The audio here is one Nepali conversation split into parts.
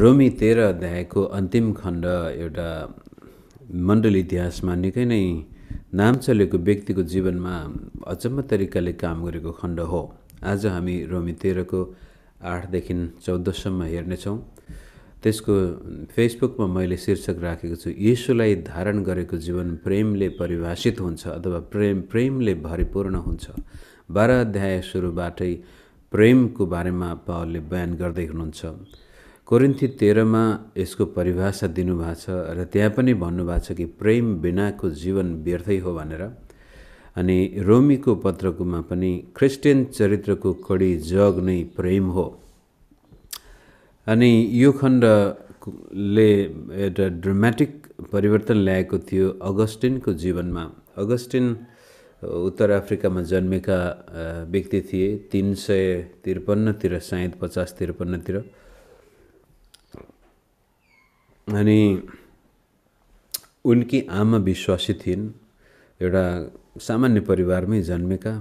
रोमी तेह्र अध्यायको अन्तिम खण्ड एउटा मण्डल इतिहासमा निकै नै नाम चलेको व्यक्तिको जीवनमा अचम्म तरिकाले काम गरेको खण्ड हो आज हामी रोमी तेह्रको आठदेखि चौधसम्म हेर्नेछौँ त्यसको फेसबुकमा मैले शीर्षक राखेको छु यीशुलाई धारण गरेको जीवन प्रेमले परिभाषित हुन्छ अथवा प्रेम प्रेमले भरिपूर्ण हुन्छ बाह्र अध्याय सुरुबाटै प्रेमको बारेमा पावलले बयान गर्दै हुनुहुन्छ कोरिन्थी तेह्रमा यसको परिभाषा दिनुभएको छ र त्यहाँ पनि भन्नुभएको छ कि प्रेम बिनाको जीवन व्यर्थै हो भनेर अनि रोमीको पत्रकोमा पनि क्रिस्टियन चरित्रको कडी जग नै प्रेम हो अनि यो खण्डले एउटा ड्रामेटिक परिवर्तन ल्याएको थियो अगस्टिनको जीवनमा अगस्टिन उत्तर अफ्रिकामा जन्मेका व्यक्ति थिए तिन सय त्रिपन्नतिर सायद पचास त्रिपन्नतिर अनि उनकी आमा विश्वासी थिइन् एउटा सामान्य परिवारमै जन्मेका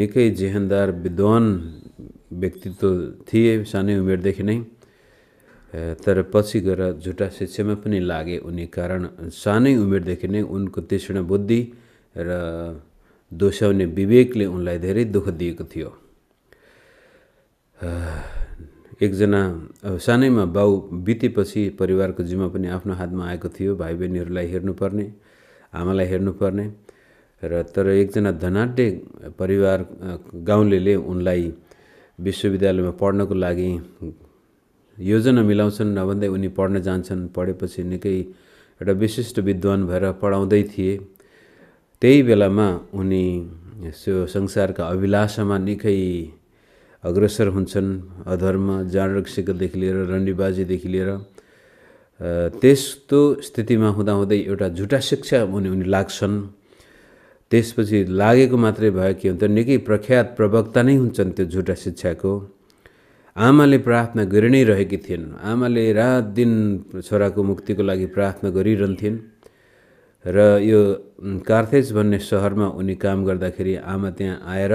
निकै जेहनदार विद्वान व्यक्तित्व थिए सानै उमेरदेखि नै तर पछि गएर झुटा शिक्षामा पनि लागे उनी कारण सानै उमेरदेखि नै उनको तीक्ष्ण बुद्धि र दोस्याउने विवेकले उनलाई धेरै दुःख दिएको थियो एकजना सानैमा बाउ बितेपछि परिवारको जिम्मा पनि आफ्नो हातमा आएको थियो भाइ बहिनीहरूलाई हेर्नुपर्ने आमालाई हेर्नुपर्ने र तर एकजना धनाट्य परिवार गाउँले उनलाई विश्वविद्यालयमा पढ्नको लागि योजना मिलाउँछन् नभन्दै उनी पढ्न जान्छन् पढेपछि निकै एउटा विशिष्ट विद्वान भएर पढाउँदै थिए त्यही बेलामा उनी सो संसारका अभिलाषामा निकै अग्रसर हुन्छन् अधर्म जानरक्षकदेखि लिएर रन्डीबाजीदेखि लिएर त्यस्तो स्थितिमा हुँदाहुँदै एउटा झुटा शिक्षा हुने उनी लाग्छन् त्यसपछि लागेको मात्रै भयो के हुन्छ निकै प्रख्यात प्रवक्ता नै हुन्छन् त्यो झुटा शिक्षाको आमाले प्रार्थना गरि नै रहेकी थिइन् आमाले रात दिन छोराको मुक्तिको लागि प्रार्थना गरिरहन्थिन् र यो कार्थेज भन्ने सहरमा उनी काम गर्दाखेरि आमा त्यहाँ आएर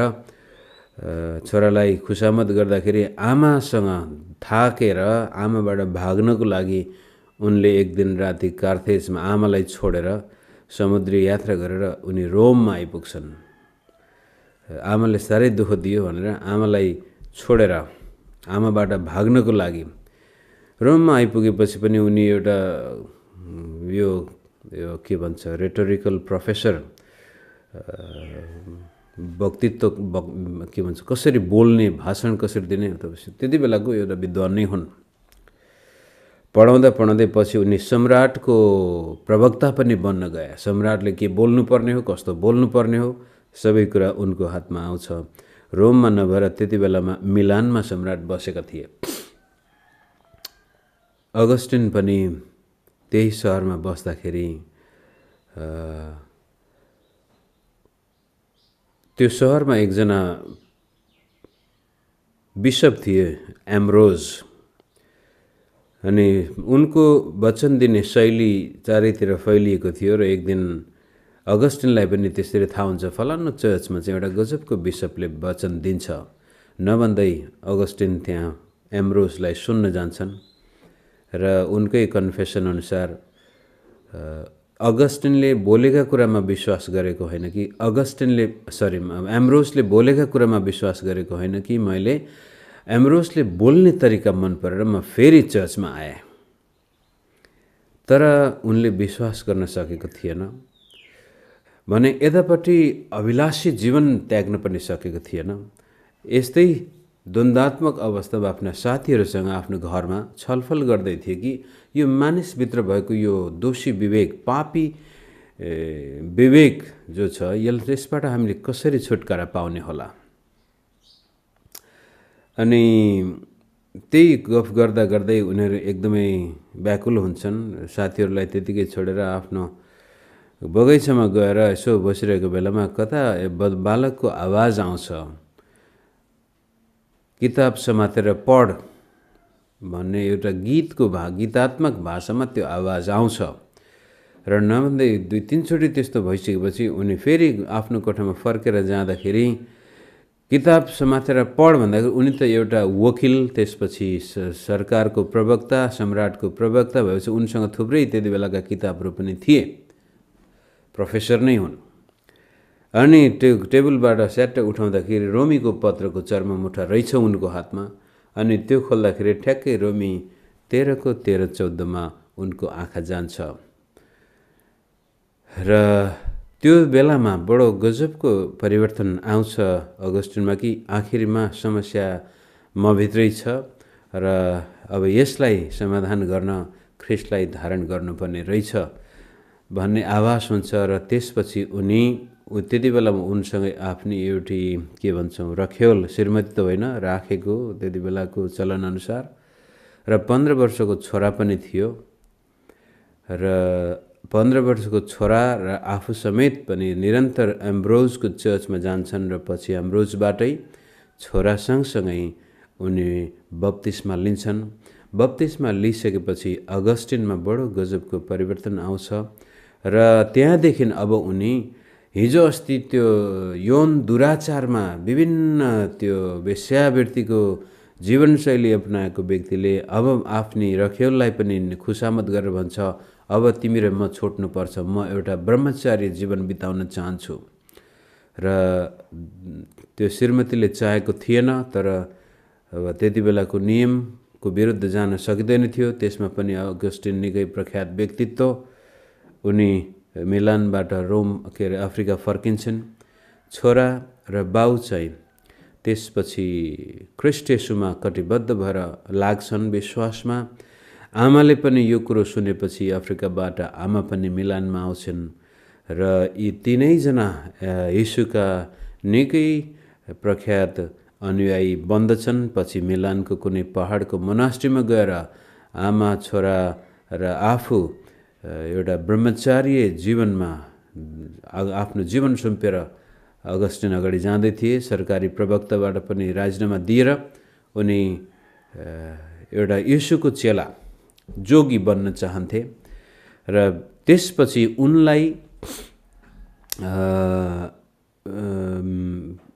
छोरालाई खुसामत गर्दाखेरि आमासँग थाकेर आमाबाट भाग्नको लागि उनले एक दिन राति कार्थेजमा आमालाई छोडेर समुद्री यात्रा गरेर उनी रोममा आइपुग्छन् आमाले साह्रै दुःख दियो भनेर आमालाई छोडेर आमाबाट भाग्नको लागि रोममा आइपुगेपछि पनि उनी एउटा यो यो के भन्छ रेटोरिकल प्रोफेसर वक्तित्व के भन्छ कसरी बोल्ने भाषण कसरी दिने त्यति बेलाको एउटा विद्वान नै हुन् पढाउँदा पढाउँदै पछि उनी सम्राटको प्रवक्ता पनि बन्न गए सम्राटले के बोल्नुपर्ने हो कस्तो बोल्नुपर्ने हो सबै कुरा उनको हातमा आउँछ रोममा नभएर त्यति बेलामा मिलानमा सम्राट बसेका थिए अगस्टिन पनि त्यही सहरमा बस्दाखेरि त्यो सहरमा एकजना बिसप थिए एम्रोज अनि उनको वचन दिने शैली चारैतिर फैलिएको थियो र एक दिन अगस्टिनलाई पनि त्यसरी थाहा हुन्छ फलानु चर्चमा चाहिँ एउटा गजबको बिसपले वचन दिन्छ नभन्दै अगस्टिन त्यहाँ एम्रोजलाई सुन्न जान्छन् र उनकै कन्फेसन अनुसार अगस्टिनले बोलेका कुरामा विश्वास गरेको होइन कि अगस्टिनले सरी एम्ब्रोसले बोलेका कुरामा विश्वास गरेको होइन कि मैले एम्ब्रोसले बोल्ने तरिका मन परेर म फेरि चर्चमा आएँ तर उनले विश्वास गर्न सकेको थिएन भने यतापट्टि अभिलाषी जीवन त्याग्न पनि सकेको थिएन यस्तै द्वन्दात्मक अवस्थामा आफ्ना साथीहरूसँग आफ्नो घरमा छलफल गर्दै थिए कि यो मानिसभित्र भएको यो दोषी विवेक पापी विवेक जो छ यसले यसबाट हामीले कसरी छुटकारा पाउने होला अनि त्यही गफ गर्दा गर्दै उनीहरू एकदमै व्याकुल हुन्छन् साथीहरूलाई त्यतिकै छोडेर आफ्नो बगैँचामा गएर यसो बसिरहेको बेलामा कता बालकको आवाज आउँछ किताब समातेर पढ भन्ने एउटा गीतको भा गीतात्मक भाषामा त्यो आवाज आउँछ र नभन्दै दुई तिनचोटि त्यस्तो भइसकेपछि उनी फेरि आफ्नो कोठामा फर्केर जाँदाखेरि किताब समातेर पढ भन्दाखेरि उनी त एउटा वकिल त्यसपछि सरकारको प्रवक्ता सम्राटको प्रवक्ता भएपछि उनसँग थुप्रै त्यति बेलाका किताबहरू पनि थिए प्रोफेसर नै हुन् अनि त्यो टेबलबाट स्याट्ट उठाउँदाखेरि रोमीको पत्रको चर्ममुठा रहेछ उनको हातमा अनि त्यो खोल्दाखेरि ठ्याक्कै रोमी तेह्रको तेह्र चौधमा उनको आँखा जान्छ र त्यो बेलामा बडो गजबको परिवर्तन आउँछ अगस्टिनमा कि आखिरमा समस्या भित्रै छ र अब यसलाई समाधान गर्न ख्रिस्टलाई धारण गर्नुपर्ने रहेछ भन्ने आभास हुन्छ र त्यसपछि उनी त्यति बेला उनसँग आफ्नो एउटी के भन्छौँ रखेल श्रीमती त होइन राखेको त्यति बेलाको चलनअनुसार र पन्ध्र वर्षको छोरा पनि थियो र पन्ध्र वर्षको छोरा र आफू समेत पनि निरन्तर एम्ब्रोजको चर्चमा जान्छन् र पछि एम्ब्रोजबाटै छोरा सँगसँगै उनी बत्तिसमा लिन्छन् बत्तिसमा लिइसकेपछि अगस्टिनमा बडो गजबको परिवर्तन आउँछ र त्यहाँदेखि अब उनी हिजो अस्ति त्यो यौन दुराचारमा विभिन्न त्यो वेश्यावृत्तिको जीवनशैली अपनाएको व्यक्तिले अब आफ्नो रखेललाई पनि खुसामत गरेर भन्छ अब तिमी र म छोड्नुपर्छ म एउटा ब्रह्मचारी जीवन बिताउन चाहन्छु र त्यो श्रीमतीले चाहेको थिएन तर अब त्यति बेलाको नियमको विरुद्ध जान सकिँदैन थियो त्यसमा पनि अगस्टिन निकै प्रख्यात व्यक्तित्व उनी मिलानबाट रोम के अरे अफ्रिका फर्किन्छन् छोरा र बाउ चाहिँ त्यसपछि क्रिस्टेसुमा कटिबद्ध भएर लाग्छन् विश्वासमा आमाले पनि यो कुरो सुनेपछि अफ्रिकाबाट आमा पनि मिलानमा आउँछन् र यी तिनैजना यिसुका निकै प्रख्यात अनुयायी बन्दछन् पछि मिलानको कुनै पहाडको मोनास्ट्रीमा गएर आमा छोरा र आफू एउटा ब्रह्मचार्य जीवनमा आफ्नो जीवन सुम्पेर अगस्टिन अगाडि जाँदै थिए सरकारी प्रवक्ताबाट पनि राजीनामा दिएर उनी एउटा यीशुको चेला जोगी बन्न चाहन्थे र त्यसपछि उनलाई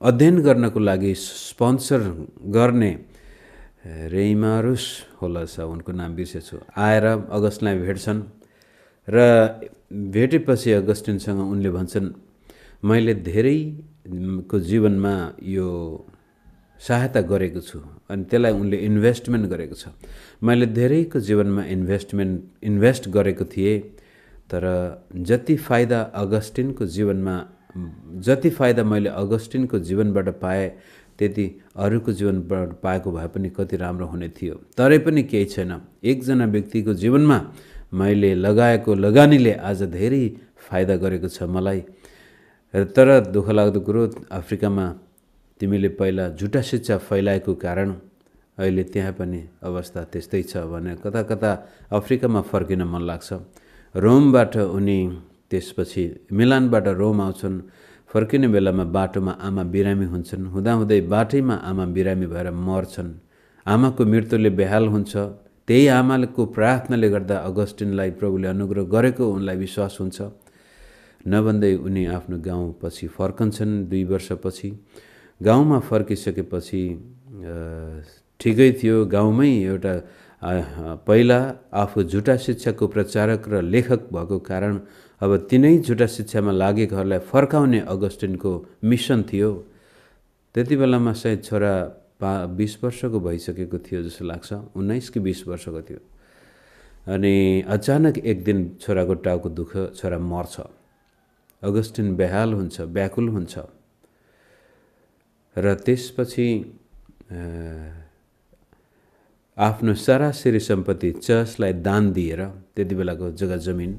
अध्ययन गर्नको लागि स्पोन्सर गर्ने रेमारुस होला छ उनको नाम बिर्सेछु आएर अगस्तलाई भेट्छन् र भेटेपछि अगस्टिनसँग उनले भन्छन् मैले धेरैको जीवनमा यो सहायता गरेको छु अनि त्यसलाई उनले इन्भेस्टमेन्ट गरेको छ मैले धेरैको जीवनमा इन्भेस्टमेन्ट इन्भेस्ट गरेको थिएँ तर जति फाइदा अगस्टिनको जीवनमा जति फाइदा मैले अगस्टिनको जीवनबाट पाएँ त्यति अरूको जीवनबाट पाएको भए पनि कति राम्रो हुने थियो तरै पनि केही छैन एकजना व्यक्तिको जीवनमा मैले लगाएको लगानीले आज धेरै फाइदा गरेको छ मलाई तर दुःख लाग्दो कुरो अफ्रिकामा तिमीले पहिला झुटा शिक्षा फैलाएको कारण अहिले त्यहाँ पनि अवस्था त्यस्तै छ भने कता कता अफ्रिकामा फर्किन मन लाग्छ रोमबाट उनी त्यसपछि मिलानबाट रोम आउँछन् फर्किने बेलामा बाटोमा आमा बिरामी हुन्छन् हुँदाहुँदै बाटैमा आमा बिरामी भएर मर्छन् आमाको मृत्युले बेहाल हुन्छ त्यही आमाको प्रार्थनाले गर्दा अगस्टिनलाई प्रभुले अनुग्रह गरेको उनलाई विश्वास हुन्छ नभन्दै उनी आफ्नो गाउँपछि फर्कन्छन् दुई वर्षपछि गाउँमा फर्किसकेपछि ठिकै थियो गाउँमै एउटा पहिला आफू झुटा शिक्षाको प्रचारक र लेखक भएको कारण अब तिनै झुटा शिक्षामा लागेकोहरूलाई फर्काउने अगस्टिनको मिसन थियो त्यति बेलामा सायद छोरा पा बिस वर्षको भइसकेको थियो जस्तो लाग्छ उन्नाइस कि बिस वर्षको थियो अनि अचानक एक दिन छोराको टाउको दुःख छोरा मर्छ अगस्टिन बेहाल हुन्छ व्याकुल हुन्छ र त्यसपछि आफ्नो सारा श्री सम्पत्ति चर्चलाई दान दिएर त्यति बेलाको जग्गा जमिन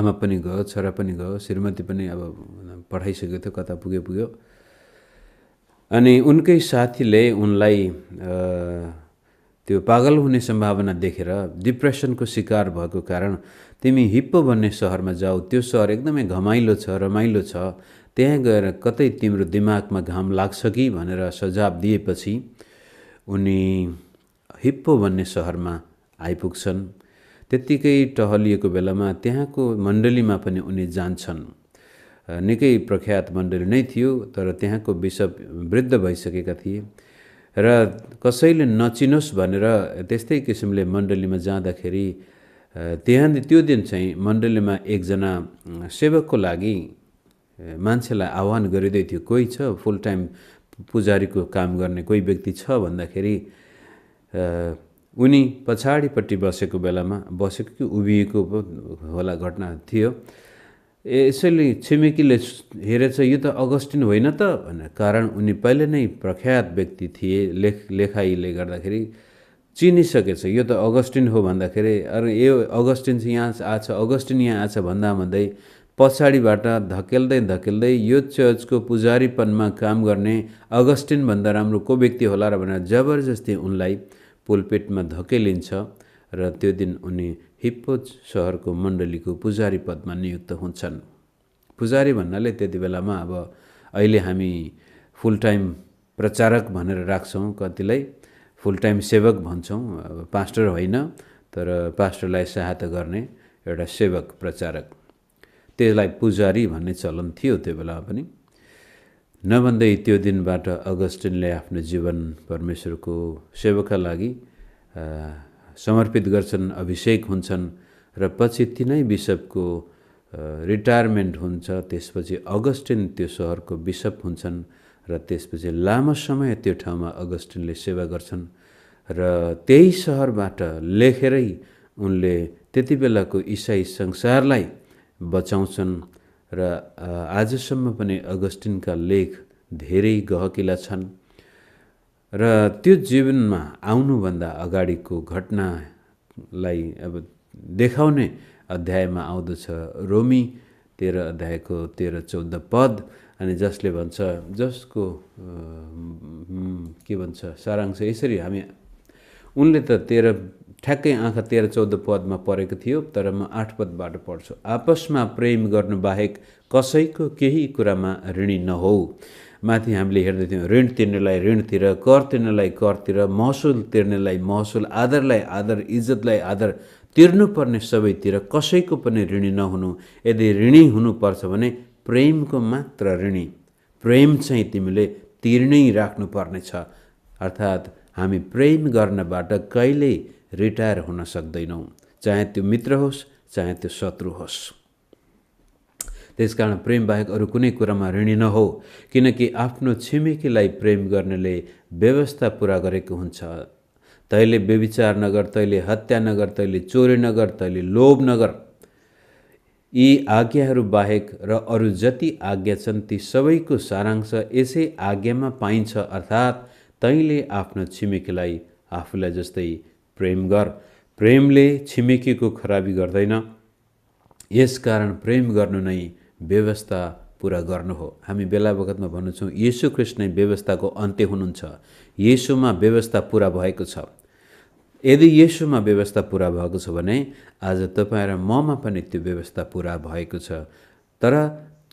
आमा पनि गयो छोरा पनि गयो श्रीमती पनि अब पठाइसकेको थियो कता पुग्यो पुग्यो अनि उनकै साथीले उनलाई त्यो पागल हुने सम्भावना देखेर डिप्रेसनको शिकार भएको कारण तिमी हिप्पो भन्ने सहरमा जाऊ त्यो सहर एकदमै घमाइलो छ रमाइलो छ त्यहाँ गएर कतै तिम्रो दिमागमा घाम लाग्छ कि भनेर सुझाव दिएपछि उनी हिप्पो भन्ने सहरमा आइपुग्छन् त्यत्तिकै टहलिएको बेलामा त्यहाँको मण्डलीमा पनि उनी जान्छन् निकै प्रख्यात मण्डली नै थियो तर त्यहाँको बिसप वृद्ध भइसकेका थिए र कसैले नचिनोस् भनेर त्यस्तै किसिमले मण्डलीमा जाँदाखेरि त्यहाँ त्यो दिन चाहिँ मण्डलीमा एकजना सेवकको लागि मान्छेलाई आह्वान गरिँदै थियो कोही छ फुल टाइम पुजारीको काम गर्ने कोही व्यक्ति छ भन्दाखेरि उनी पछाडिपट्टि बसेको बेलामा बसेको कि उभिएको होला घटना थियो ए यसैले छिमेकीले हेरेछ यो त अगस्टिन होइन त भनेर कारण उनी पहिले नै प्रख्यात व्यक्ति थिए लेख लेखाइले गर्दाखेरि चिनिसकेछ यो त अगस्टिन हो भन्दाखेरि अरू यो अगस्टिन चाहिँ यहाँ आछ अगस्टिन यहाँ आछ भन्दा भन्दै पछाडिबाट धकेल्दै धकेल्दै यो चर्चको पुजारीपनमा काम गर्ने अगस्टिनभन्दा राम्रो को व्यक्ति होला र भनेर जबरजस्ती उनलाई पुलपेटमा धकेलिन्छ र त्यो दिन उनी हिप्पोज सहरको मण्डलीको पुजारी पदमा नियुक्त हुन्छन् पुजारी भन्नाले त्यति बेलामा अब अहिले हामी फुल टाइम प्रचारक भनेर राख्छौँ कतिलाई फुल टाइम सेवक भन्छौँ अब पास्टर होइन तर पास्टरलाई सहायता गर्ने एउटा सेवक प्रचारक त्यसलाई पुजारी भन्ने चलन थियो त्यो बेलामा पनि नभन्दै त्यो दिनबाट अगस्टिनले आफ्नो जीवन परमेश्वरको सेवकका लागि समर्पित गर्छन् अभिषेक हुन्छन् र पछि तिनै बिसपको रिटायरमेन्ट हुन्छ त्यसपछि अगस्टिन त्यो सहरको बिसप हुन्छन् र त्यसपछि लामो समय त्यो ठाउँमा अगस्टिनले सेवा गर्छन् र त्यही सहरबाट लेखेरै उनले त्यति बेलाको इसाई संसारलाई बचाउँछन् र आजसम्म पनि अगस्टिनका लेख धेरै गहकिला छन् र त्यो जीवनमा आउनुभन्दा अगाडिको घटनालाई अब देखाउने अध्यायमा आउँदछ रोमी तेह्र अध्यायको तेह्र चौध पद अनि जसले भन्छ जसको के भन्छ सारांश यसरी हामी उनले त तेह्र ठ्याक्कै आँखा तेह्र चौध पदमा परेको थियो तर म आठ पदबाट पढ्छु आपसमा प्रेम गर्नु बाहेक कसैको केही कुरामा ऋणी नहो माथि हामीले हेर्दै हेर्दैथ्यौँ ऋण तिर्नेलाई ऋणतिर कर तिर्नेलाई करतिर महसुल तिर्नेलाई महसुल आदरलाई आदर इज्जतलाई आदर तिर्नुपर्ने सबैतिर कसैको पनि ऋणी नहुनु यदि ऋणी हुनुपर्छ भने प्रेमको मात्र ऋणी प्रेम चाहिँ तिमीले तिर्नै राख्नुपर्नेछ अर्थात् हामी प्रेम गर्नबाट कहिल्यै रिटायर हुन सक्दैनौँ चाहे त्यो मित्र होस् चाहे त्यो शत्रु होस् त्यसकारण प्रेमबाहेक अरू कुनै कुरामा ऋणी नहो किनकि आफ्नो छिमेकीलाई प्रेम गर्नेले व्यवस्था पुरा गरेको हुन्छ तैँले व्यविचार नगर तैँले हत्या नगर तैँले चोरी नगर तैँले लोभ नगर यी आज्ञाहरू बाहेक र अरू जति आज्ञा छन् ती सबैको सारांश यसै आज्ञामा पाइन्छ अर्थात् तैँले आफ्नो छिमेकीलाई आफूलाई जस्तै प्रेम गर प्रेमले छिमेकीको खराबी गर्दैन यसकारण प्रेम गर्नु नै व्यवस्था पुरा गर्नु हो हामी बेला बगतमा भन्नेछौँ यीशु कृष्ण नै व्यवस्थाको अन्त्य हुनुहुन्छ यीशुमा व्यवस्था पुरा भएको छ यदि यीशुमा व्यवस्था पुरा भएको छ भने आज तपाईँ र ममा पनि त्यो व्यवस्था पुरा भएको छ तर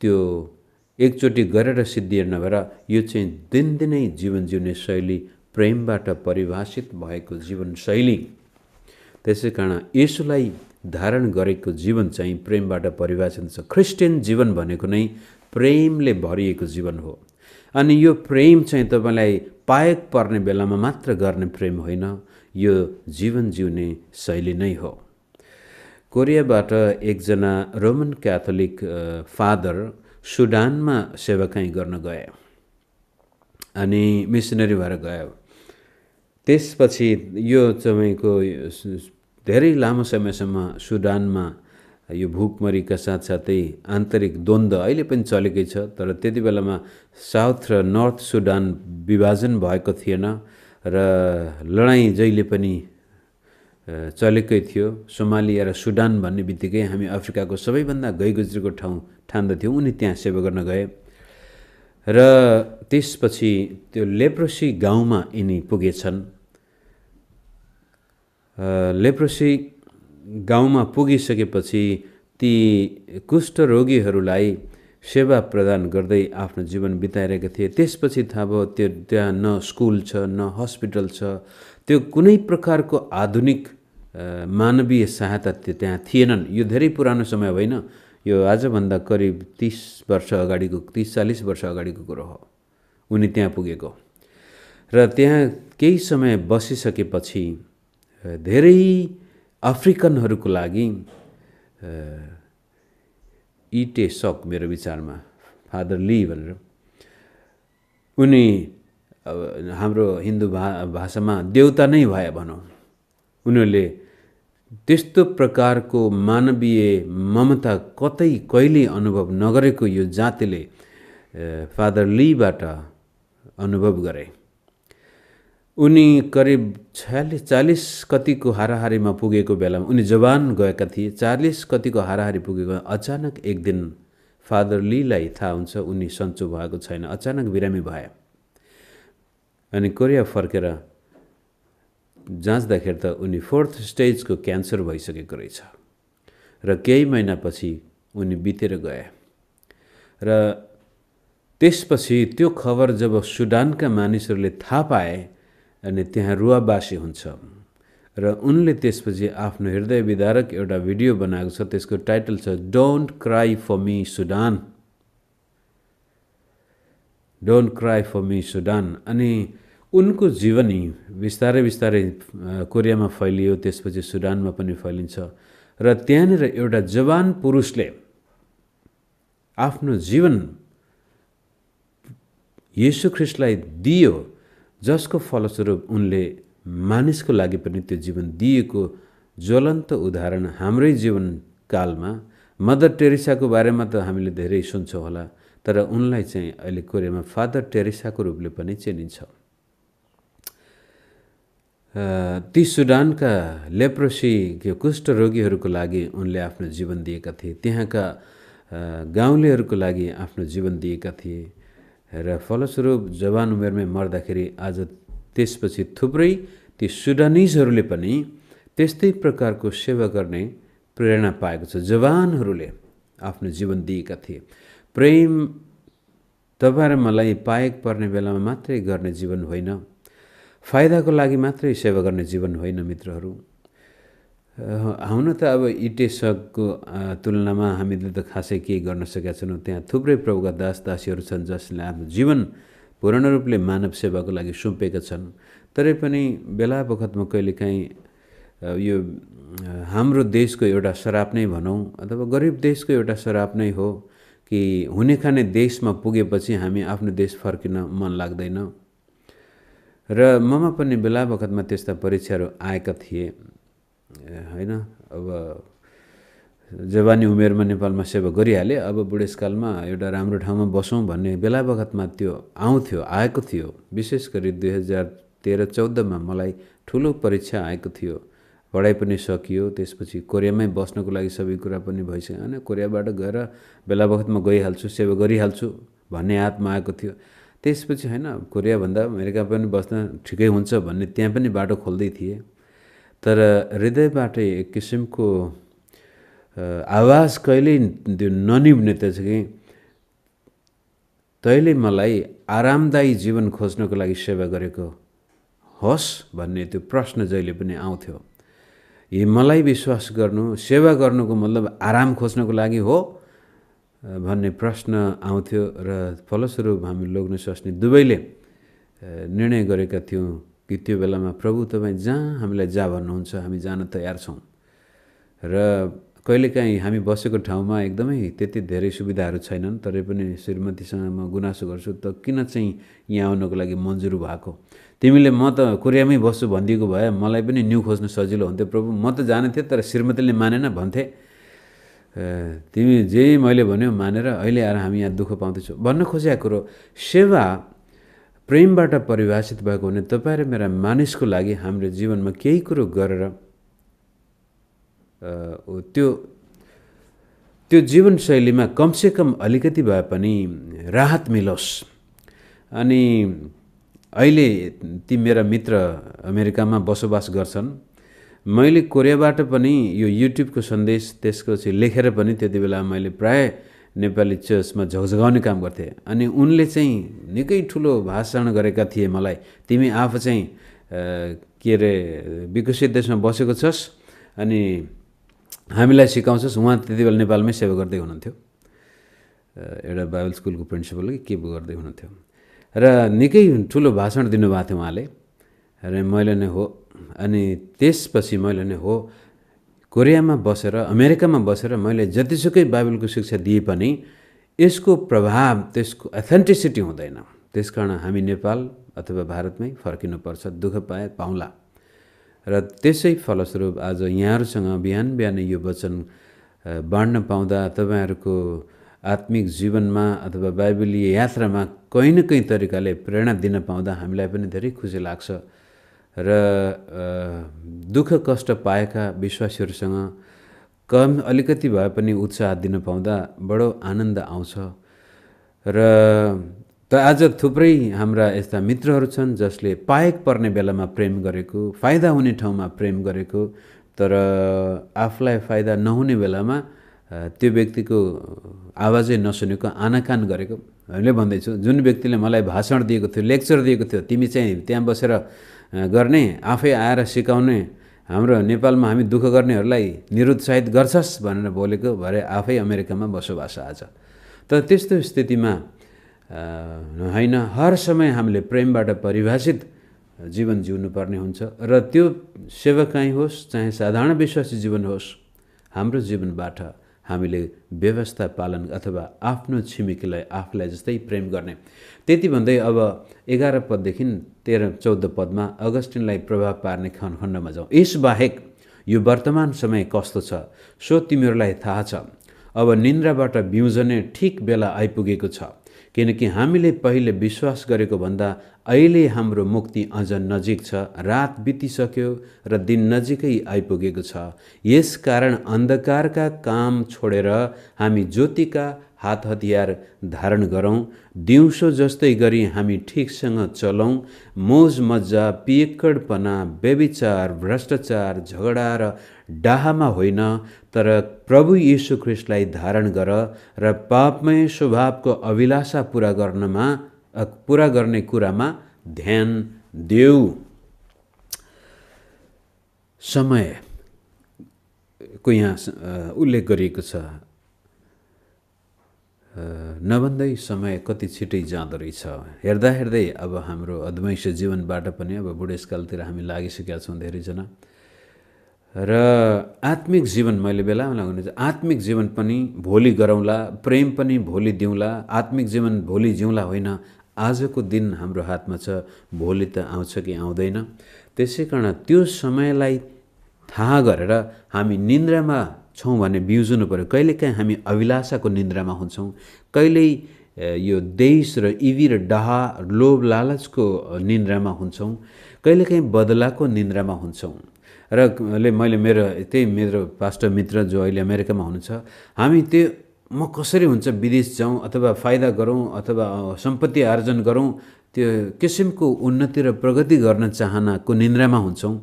त्यो एकचोटि गरेर सिद्धिएन नभएर यो चाहिँ दिनदिनै जीवन जिउने शैली प्रेमबाट परिभाषित भएको जीवनशैली त्यसै कारण यसोलाई धारण गरेको जीवन चाहिँ प्रेमबाट परिभाषित छ क्रिस्चियन जीवन भनेको नै प्रेमले भरिएको जीवन हो अनि यो प्रेम चाहिँ तपाईँलाई पायक पर्ने बेलामा मात्र गर्ने प्रेम होइन यो जीवन जिउने शैली नै हो कोरियाबाट एकजना रोमन क्याथोलिक फादर सुडानमा सेवाकाई गर्न गए अनि मिसनरी भएर गयो त्यसपछि यो तपाईँको धेरै लामो समयसम्म सुडानमा यो भुकमरीका साथसाथै आन्तरिक द्वन्द्व अहिले पनि चलेकै छ तर त्यति बेलामा साउथ र नर्थ सुडान विभाजन भएको थिएन र लडाइँ जहिले पनि चलेकै थियो सोमालिया र सुडान भन्ने बित्तिकै हामी अफ्रिकाको सबैभन्दा गैगुज्रीको ठाउँ ठान्दथ्यौँ उनी त्यहाँ सेवा गर्न गए र त्यसपछि त्यो लेप्रोसी गाउँमा यिनी पुगेछन् लेप्रोसी गाउँमा पुगिसकेपछि ती कुष्ठरोगीहरूलाई सेवा प्रदान गर्दै आफ्नो जीवन बिताइरहेका थिए त्यसपछि थाहा भयो त्यो त्यहाँ न स्कुल छ न हस्पिटल छ त्यो कुनै प्रकारको आधुनिक मानवीय सहायता त्यो त्यहाँ थिएनन् यो धेरै पुरानो समय होइन यो आजभन्दा करिब तिस वर्ष अगाडिको तिस चालिस वर्ष अगाडिको कुरो हो उनी त्यहाँ पुगेको र त्यहाँ केही समय बसिसकेपछि धेरै अफ्रिकनहरूको लागि इटे सक मेरो विचारमा फादर ली भनेर उनी हाम्रो हिन्दू भा भाषामा देउता नै भए भनौँ उनीहरूले त्यस्तो प्रकारको मानवीय ममता कतै कहिले अनुभव नगरेको यो जातिले फादर लीबाट अनुभव गरे उनी करिब छयालिस चालिस कतिको हाराहारीमा पुगेको बेलामा उनी जवान गएका थिए चालिस कतिको हाराहारी पुगेको अचानक एक दिन फादर लीलाई थाहा हुन्छ उनी सन्चो भएको छैन अचानक बिरामी भए अनि कोरिया फर्केर जाँच्दाखेरि त उनी फोर्थ स्टेजको क्यान्सर भइसकेको रहेछ र केही महिनापछि उनी बितेर गए र त्यसपछि त्यो खबर जब सुडानका मानिसहरूले थाहा पाए अनि त्यहाँ रुवाबासी हुन्छ र उनले त्यसपछि आफ्नो हृदय विदारक एउटा भिडियो बनाएको छ त्यसको टाइटल छ don't cry for me Sudan don't cry for me Sudan अनि उनको जीवनी बिस्तारै बिस्तारै कोरियामा फैलियो त्यसपछि सुडानमा पनि फैलिन्छ र त्यहाँनिर एउटा जवान पुरुषले आफ्नो जीवन येसुख्रिस्टलाई दियो जसको फलस्वरूप उनले मानिसको लागि पनि त्यो जीवन दिएको ज्वलन्त उदाहरण हाम्रै जीवनकालमा मदर टेरिसाको बारेमा त हामीले धेरै सुन्छौँ होला तर उनलाई चाहिँ अहिले कोरियामा फादर टेरिसाको रूपले पनि चिनिन्छ ती सुडानका लेप्रोसी यो कुष्ठरोगीहरूको लागि उनले आफ्नो जीवन दिएका थिए त्यहाँका गाउँलेहरूको लागि आफ्नो जीवन दिएका थिए र फलस्वरूप जवान उमेरमै मर्दाखेरि आज त्यसपछि थुप्रै ती सुडानिजहरूले पनि त्यस्तै प्रकारको सेवा गर्ने प्रेरणा पाएको छ जवानहरूले आफ्नो जीवन दिएका थिए प्रेम तपाईँ र मलाई पाएक पर्ने बेलामा मात्रै गर्ने जीवन होइन फाइदाको लागि मात्रै सेवा गर्ने जीवन होइन मित्रहरू हुन त अब इटेसकको तुलनामा हामीले त खासै केही गर्न सकेका छैनौँ त्यहाँ थुप्रै प्रभुका दास दासीहरू छन् जसले आफ्नो जीवन पूर्ण रूपले मानव सेवाको लागि सुम्पेका छन् तरै पनि बेला बखतमा कहिलेकाहीँ यो हाम्रो देशको एउटा श्राप नै भनौँ अथवा गरिब देशको एउटा श्राप नै हो कि हुने खाने देशमा पुगेपछि हामी आफ्नो देश फर्किन मन लाग्दैन र ममा पनि बेला बखतमा त्यस्ता परीक्षाहरू आएका थिए होइन अब जवानी उमेरमा नेपालमा सेवा गरिहालेँ अब बुढेसकालमा एउटा राम्रो ठाउँमा बसौँ भन्ने बेला बखतमा त्यो आउँथ्यो आएको थियो विशेष गरी दुई हजार तेह्र चौधमा मलाई ठुलो परीक्षा आएको थियो पढाइ पनि सकियो त्यसपछि कोरियामै बस्नको लागि सबै कुरा पनि भइसक्यो होइन कोरियाबाट गएर बेला बखतमा गइहाल्छु सेवा गरिहाल्छु भन्ने हातमा आएको थियो त्यसपछि होइन कोरियाभन्दा अमेरिका पनि बस्न ठिकै हुन्छ भन्ने त्यहाँ पनि बाटो खोल्दै थिएँ तर हृदयबाट एक किसिमको आवाज कहिल्यै त्यो ननिभ्ने त कि तैँले मलाई आरामदायी जीवन खोज्नको लागि सेवा गरेको होस् भन्ने त्यो प्रश्न जहिले पनि आउँथ्यो यी मलाई विश्वास गर्नु सेवा गर्नुको मतलब आराम खोज्नको लागि हो भन्ने प्रश्न आउँथ्यो र फलस्वरूप हामी लोग्न स्वास्नी दुवैले निर्णय गरेका थियौँ कि त्यो बेलामा प्रभु तपाईँ जहाँ हामीलाई जा भन्नुहुन्छ हामी जान तयार छौँ र कहिलेकाहीँ हामी बसेको ठाउँमा एकदमै त्यति धेरै सुविधाहरू छैनन् तरै पनि श्रीमतीसँग म गुनासो गर्छु त किन चाहिँ यहाँ आउनको लागि मन्जुर भएको तिमीले म त कोरियामै बस्छु भनिदिएको भए मलाई पनि न्यू खोज्न सजिलो हुन्थ्यो प्रभु म त जाने थिएँ तर श्रीमतीले मानेन भन्थे तिमी जे मैले भन्यो मानेर अहिले आएर हामी यहाँ दुःख पाउँदैछौँ भन्न खोजेको कुरो सेवा प्रेमबाट परिभाषित भएको हुने तपाईँ र मेरा मानिसको लागि हाम्रो जीवनमा केही कुरो गरेर त्यो त्यो जीवनशैलीमा कमसेकम अलिकति भए पनि राहत मिलोस् अनि अहिले ती मेरा मित्र अमेरिकामा बसोबास गर्छन् मैले कोरियाबाट पनि यो युट्युबको सन्देश त्यसको चाहिँ लेखेर पनि त्यति बेला मैले प्रायः नेपाली चर्चमा झगझगाउने काम गर्थे अनि उनले चाहिँ निकै ठुलो भाषण गरेका थिए मलाई तिमी आफू चाहिँ के अरे विकसित देशमा बसेको छस् अनि हामीलाई सिकाउँछस् उहाँ त्यति बेला नेपालमै सेवा गर्दै हुनुहुन्थ्यो एउटा बाइबल स्कुलको प्रिन्सिपल के गर्दै हुनुहुन्थ्यो र निकै ठुलो भाषण दिनुभएको थियो उहाँले र मैले नै हो अनि त्यसपछि मैले नै हो कोरियामा बसेर अमेरिकामा बसेर मैले जतिसुकै बाइबलको शिक्षा दिए पनि यसको प्रभाव त्यसको एथेन्टिसिटी हुँदैन त्यस कारण हामी नेपाल अथवा भारतमै फर्किनुपर्छ दुःख पाए पाउँला र त्यसै फलस्वरूप आज यहाँहरूसँग बिहान बिहानै यो वचन बाँड्न पाउँदा तपाईँहरूको आत्मिक जीवनमा अथवा बाइबलीय यात्रामा कहीँ न कहीँ तरिकाले प्रेरणा दिन पाउँदा हामीलाई पनि धेरै खुसी लाग्छ र दुःख कष्ट पाएका विश्वासीहरूसँग कम अलिकति भए पनि उत्साह दिन पाउँदा बडो आनन्द आउँछ र त आज थुप्रै हाम्रा यस्ता मित्रहरू छन् जसले पाएक पर्ने बेलामा प्रेम गरेको फाइदा हुने ठाउँमा प्रेम गरेको तर आफूलाई फाइदा नहुने बेलामा त्यो व्यक्तिको आवाजै नसुनेको आनाकान गरेको हामीले भन्दैछु जुन व्यक्तिले मलाई भाषण दिएको थियो लेक्चर दिएको थियो तिमी चाहिँ त्यहाँ बसेर गर्ने आफै आएर सिकाउने हाम्रो नेपालमा हामी दुःख गर्नेहरूलाई निरुत्साहित गर्छस् भनेर बोलेको भरे आफै अमेरिकामा बसोबास आज तर त्यस्तो स्थितिमा होइन हर समय हामीले प्रेमबाट परिभाषित जीवन जिउनु पर्ने हुन्छ र त्यो सेवकाई होस् चाहे साधारण विश्वासी जीवन होस् हाम्रो जीवनबाट हामीले व्यवस्था पालन अथवा आफ्नो छिमेकीलाई आफूलाई जस्तै प्रेम गर्ने त्यति भन्दै अब एघार पददेखि तेह्र चौध पदमा अगस्टिनलाई प्रभाव पार्ने खनखण्डमा जाउँ यसबाहेक यो वर्तमान समय कस्तो छ सो तिमीहरूलाई थाहा छ अब निन्द्राबाट बिउजने ठिक बेला आइपुगेको छ किनकि हामीले पहिले विश्वास गरेको भन्दा अहिले हाम्रो मुक्ति अझ नजिक छ रात बितिसक्यो र दिन नजिकै आइपुगेको छ कारण अन्धकारका काम छोडेर हामी ज्योतिका हात हतियार धारण गरौँ दिउँसो जस्तै गरी हामी ठिकसँग चलौँ मोज मजा पियकडपना व्यविचार भ्रष्टाचार झगडा र डाहामा होइन तर प्रभु यीशु ख्रिस्टलाई धारण गर र पापमय स्वभावको अभिलाषा पुरा गर्नमा पुरा गर्ने कुरामा ध्यान देऊ समयको यहाँ उल्लेख गरिएको छ नभन्दै समय कति छिटै जाँदो रहेछ हेर्दा हेर्दै अब हाम्रो अधमैस जीवनबाट पनि अब बुढेसकालतिर हामी लागिसकेका छौँ धेरैजना र आत्मिक जीवन मैले बेलामा हुने आत्मिक जीवन पनि भोलि गरौँला प्रेम पनि भोलि दिउँला आत्मिक जीवन भोलि जिउँला होइन आजको दिन हाम्रो हातमा छ भोलि त आउँछ कि आउँदैन त्यसै कारण त्यो समयलाई थाहा गरेर हामी निन्द्रामा छौँ भने बिउजनु पऱ्यो कहिलेकाहीँ हामी अभिलाषाको निन्द्रामा हुन्छौँ कहिल्यै यो देश र इवी र डहा लोभ लालचको निन्द्रामा हुन्छौँ कहिलेकाहीँ बदलाको निन्द्रामा हुन्छौँ र मैले मेरो त्यही मेरो पास्टर मित्र जो अहिले अमेरिकामा हुनुहुन्छ हामी त्यो म कसरी हुन्छ विदेश जाउँ अथवा फाइदा गरौँ अथवा सम्पत्ति आर्जन गरौँ त्यो किसिमको उन्नति र प्रगति गर्न चाहनाको निन्द्रामा हुन्छौँ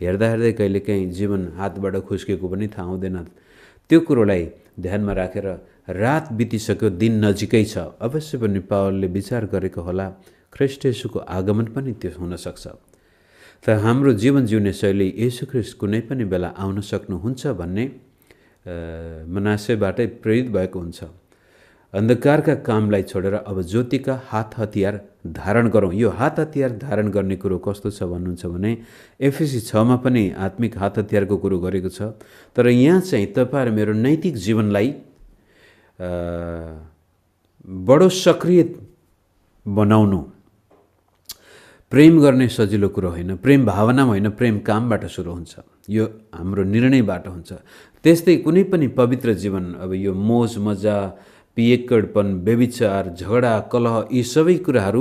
हेर्दा हेर्दै कहिलेकाहीँ जीवन हातबाट खुस्केको पनि थाहा हुँदैन त्यो कुरोलाई ध्यानमा राखेर रा, रात बितिसक्यो दिन नजिकै छ अवश्य पनि पावलले विचार गरेको होला ख्रिस्टेसुको आगमन पनि त्यो हुनसक्छ तर हाम्रो जीवन जिउने शैली यसु ख्रिस्ट कुनै पनि बेला आउन सक्नुहुन्छ भन्ने मनासेबाटै प्रेरित भएको हुन्छ अन्धकारका कामलाई छोडेर अब ज्योतिका हात हतियार धारण गरौँ यो हात हतियार धारण गर्ने कुरो कस्तो छ भन्नुहुन्छ भने एफएसी छमा पनि आत्मिक हात हतियारको कुरो गरेको छ तर यहाँ चाहिँ तपाईँहरू मेरो नैतिक जीवनलाई बडो सक्रिय बनाउनु प्रेम गर्ने सजिलो कुरो होइन प्रेम भावना होइन प्रेम कामबाट सुरु हुन्छ यो हाम्रो निर्णयबाट हुन्छ त्यस्तै कुनै पनि पवित्र जीवन अब यो मोज मजा पिएकडपन व्यविचार झगडा कलह यी सबै कुराहरू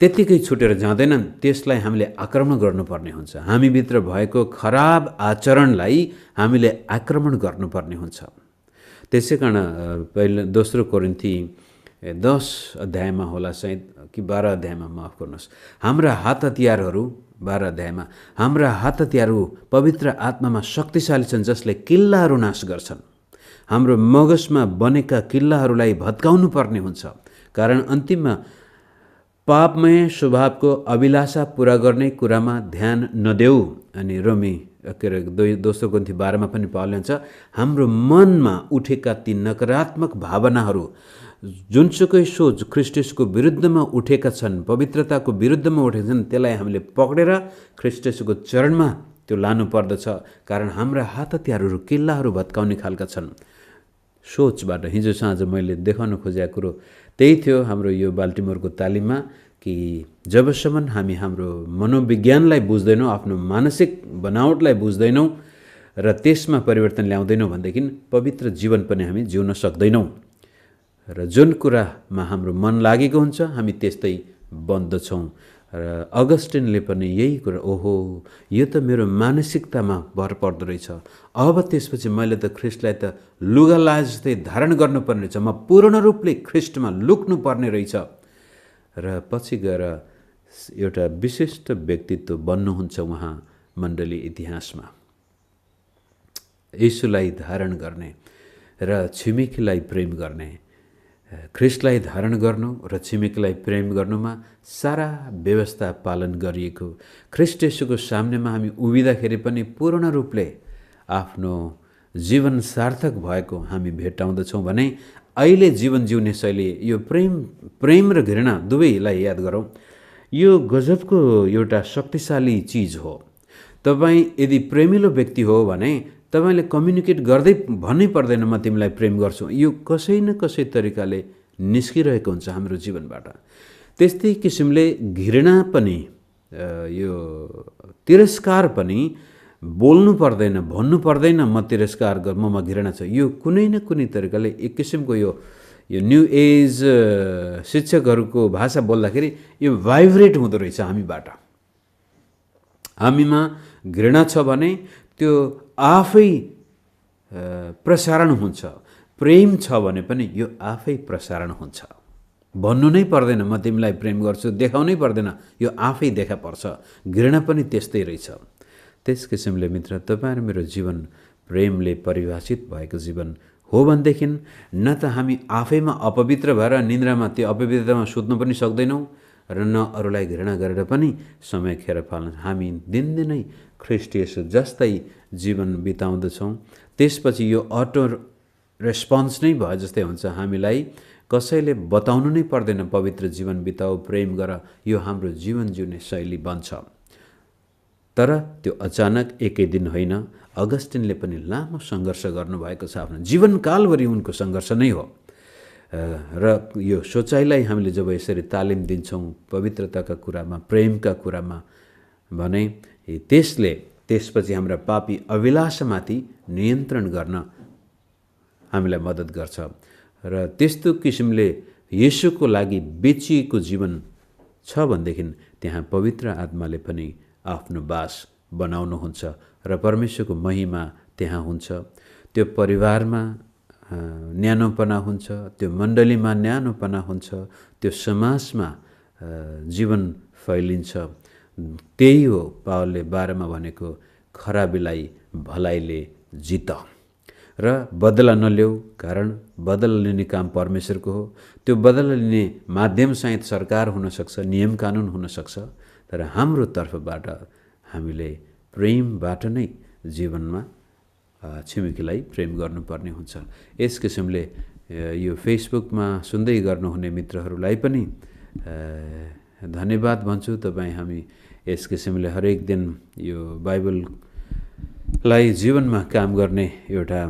त्यत्तिकै छुटेर जाँदैनन् त्यसलाई हामीले आक्रमण गर्नुपर्ने हुन्छ हामीभित्र भएको खराब आचरणलाई हामीले आक्रमण गर्नुपर्ने हुन्छ त्यसै कारण पहिला दोस्रो कोरिन्थी दस अध्यायमा होला सायद कि बाह्र अध्यायमा माफ गर्नुहोस् हाम्रा हात हतियारहरू बाह्र अध्यायमा हाम्रा हात हतियारहरू पवित्र आत्मामा शक्तिशाली छन् जसले किल्लाहरू नाश गर्छन् हाम्रो मगजमा बनेका किल्लाहरूलाई भत्काउनु पर्ने हुन्छ कारण अन्तिममा पापमय स्वभावको अभिलाषा पुरा गर्ने कुरामा ध्यान नदेऊ अनि रोमी के अरे दुई दोस्रो गन्थी बारेमा पनि हुन्छ हाम्रो मनमा उठेका ती नकारात्मक भावनाहरू जुनसुकै सोच ख्रिस्टेसको विरुद्धमा उठेका छन् पवित्रताको विरुद्धमा उठेका छन् त्यसलाई हामीले पक्रेर ख्रिस्टेसको चरणमा त्यो लानुपर्दछ कारण हाम्रा हात हतियारहरू किल्लाहरू भत्काउने खालका छन् सोचबाट हिजो साँझ मैले देखाउन खोजेको कुरो त्यही थियो हाम्रो यो बाल्टिमोरको तालिममा कि जबसम्म हामी हाम्रो मनोविज्ञानलाई बुझ्दैनौँ आफ्नो मानसिक बनावटलाई बुझ्दैनौँ र त्यसमा परिवर्तन ल्याउँदैनौँ भनेदेखि पवित्र जीवन पनि हामी जिउन सक्दैनौँ र जुन कुरामा हाम्रो मन लागेको हुन्छ हामी त्यस्तै बन्दछौँ र अगस्टिनले पनि यही कुरा ओहो यो त मेरो मानसिकतामा भर पर्दो रहेछ अब त्यसपछि मैले त ख्रिस्टलाई त लुगा लाज जस्तै धारण गर्नुपर्ने रहेछ म पूर्ण रूपले ख्रिस्टमा पर्ने रहेछ र पछि गएर एउटा विशिष्ट व्यक्तित्व बन्नुहुन्छ उहाँ मण्डली इतिहासमा यसुलाई धारण गर्ने र छिमेकीलाई प्रेम गर्ने ख्रिस्टलाई धारण गर्नु र छिमेकीलाई प्रेम गर्नुमा सारा व्यवस्था पालन गरिएको ख्रिस्ट यसुको सामनेमा हामी उभिँदाखेरि पनि पूर्ण रूपले आफ्नो जीवन सार्थक भएको हामी भेटाउँदछौँ भने अहिले जीवन जिउने शैली यो प्रेम प्रेम र घृणा दुवैलाई याद गरौँ यो गजबको एउटा शक्तिशाली चिज हो तपाईँ यदि प्रेमिलो व्यक्ति हो भने तपाईँले कम्युनिकेट गर्दै भन्नै पर्दैन म तिमीलाई प्रेम गर्छु यो कसै न कसै तरिकाले निस्किरहेको हुन्छ हाम्रो जीवनबाट त्यस्तै किसिमले घृणा पनि यो तिरस्कार पनि बोल्नु पर्दैन भन्नु पर्दैन म तिरस्कार गर म घृणा छ यो कुनै न कुनै तरिकाले एक किसिमको यो यो न्यु एज शिक्षकहरूको भाषा बोल्दाखेरि यो भाइब्रेट हुँदो रहेछ हामीबाट हामीमा घृणा छ भने त्यो आफै प्रसारण हुन्छ प्रेम छ भने पनि यो आफै प्रसारण हुन्छ भन्नु नै पर्दैन म तिमीलाई प्रेम गर्छु देखाउनै पर्दैन यो आफै देखा पर्छ घृणा पनि त्यस्तै रहेछ त्यस किसिमले मित्र तपाईँ मेरो जीवन प्रेमले परिभाषित भएको जीवन हो भनेदेखि न त हामी आफैमा अपवित्र भएर निन्द्रामा त्यो अपवित्रतामा सुत्नु पनि सक्दैनौँ र न अरूलाई घृणा गरेर पनि समय खेर फाल्न हामी दिनदिनै ख्रिस्टियस जस्तै जीवन बिताउँदछौँ त्यसपछि यो अटो रेस्पोन्स नै भयो जस्तै हुन्छ हामीलाई कसैले बताउनु नै पर्दैन पवित्र जीवन बिताऊ प्रेम गर यो हाम्रो जीवन जिउने शैली बन्छ तर त्यो अचानक एकै दिन होइन अगस्टिनले पनि लामो सङ्घर्ष गर्नुभएको छ आफ्नो जीवनकालभरि उनको सङ्घर्ष नै हो र यो सोचाइलाई हामीले जब यसरी तालिम दिन्छौँ पवित्रताका कुरामा प्रेमका कुरामा भने त्यसले त्यसपछि हाम्रा पापी अभिलाषामाथि नियन्त्रण गर्न हामीलाई मद्दत गर्छ र त्यस्तो किसिमले यसोको लागि बेचिएको जीवन छ भनेदेखि त्यहाँ पवित्र आत्माले पनि आफ्नो बास बनाउनुहुन्छ र परमेश्वरको महिमा त्यहाँ हुन्छ त्यो परिवारमा न्यानोपना हुन्छ त्यो मण्डलीमा न्यानोपना हुन्छ त्यो समाजमा जीवन फैलिन्छ त्यही हो पावलले बारेमा भनेको खराबीलाई भलाइले जित र बदला नल्याऊ कारण बदला लिने काम परमेश्वरको हो त्यो बदला लिने माध्यम सहित सरकार हुनसक्छ नियम कानुन हुनसक्छ तर हाम्रो तर्फबाट हामीले प्रेमबाट नै जीवनमा छिमेकीलाई प्रेम गर्नुपर्ने हुन्छ यस किसिमले यो फेसबुकमा सुन्दै गर्नुहुने मित्रहरूलाई पनि धन्यवाद भन्छु तपाईँ हामी यस किसिमले हरेक दिन यो बाइबललाई जीवनमा काम गर्ने एउटा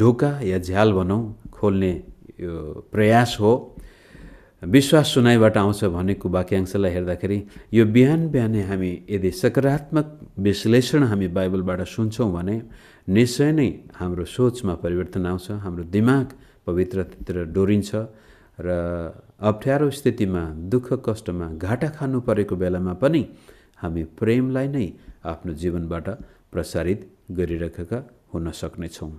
ढोका या झ्याल भनौँ खोल्ने यो प्रयास हो विश्वास सुनाइबाट आउँछ भनेको वाक्यांशलाई हेर्दाखेरि यो बिहान बिहानै हामी यदि सकारात्मक विश्लेषण हामी बाइबलबाट सुन्छौँ भने निश्चय नै हाम्रो सोचमा परिवर्तन आउँछ हाम्रो दिमाग पवित्रतिर डोरिन्छ र अप्ठ्यारो स्थितिमा दुःख कष्टमा घाटा खानु परेको बेलामा पनि हामी प्रेमलाई नै आफ्नो जीवनबाट प्रसारित गरिरहेका हुन सक्नेछौँ